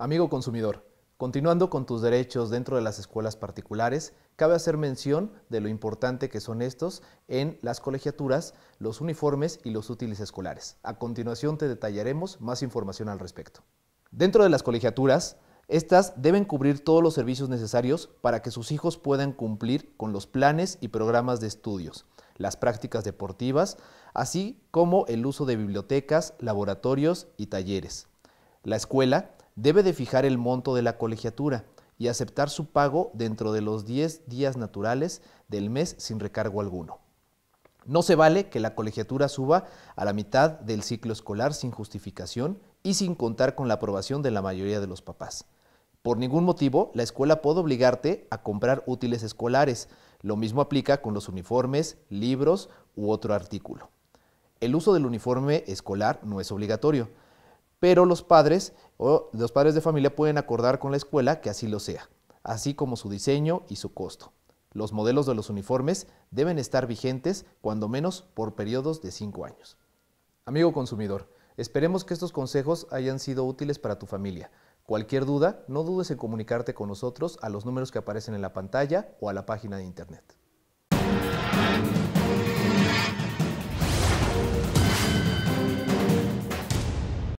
Amigo consumidor, continuando con tus derechos dentro de las escuelas particulares, cabe hacer mención de lo importante que son estos en las colegiaturas, los uniformes y los útiles escolares. A continuación te detallaremos más información al respecto. Dentro de las colegiaturas, estas deben cubrir todos los servicios necesarios para que sus hijos puedan cumplir con los planes y programas de estudios, las prácticas deportivas, así como el uso de bibliotecas, laboratorios y talleres. La escuela debe de fijar el monto de la colegiatura y aceptar su pago dentro de los 10 días naturales del mes sin recargo alguno. No se vale que la colegiatura suba a la mitad del ciclo escolar sin justificación y sin contar con la aprobación de la mayoría de los papás. Por ningún motivo, la escuela puede obligarte a comprar útiles escolares. Lo mismo aplica con los uniformes, libros u otro artículo. El uso del uniforme escolar no es obligatorio, pero los padres o los padres de familia pueden acordar con la escuela que así lo sea, así como su diseño y su costo. Los modelos de los uniformes deben estar vigentes cuando menos por periodos de 5 años. Amigo consumidor, esperemos que estos consejos hayan sido útiles para tu familia. Cualquier duda, no dudes en comunicarte con nosotros a los números que aparecen en la pantalla o a la página de internet.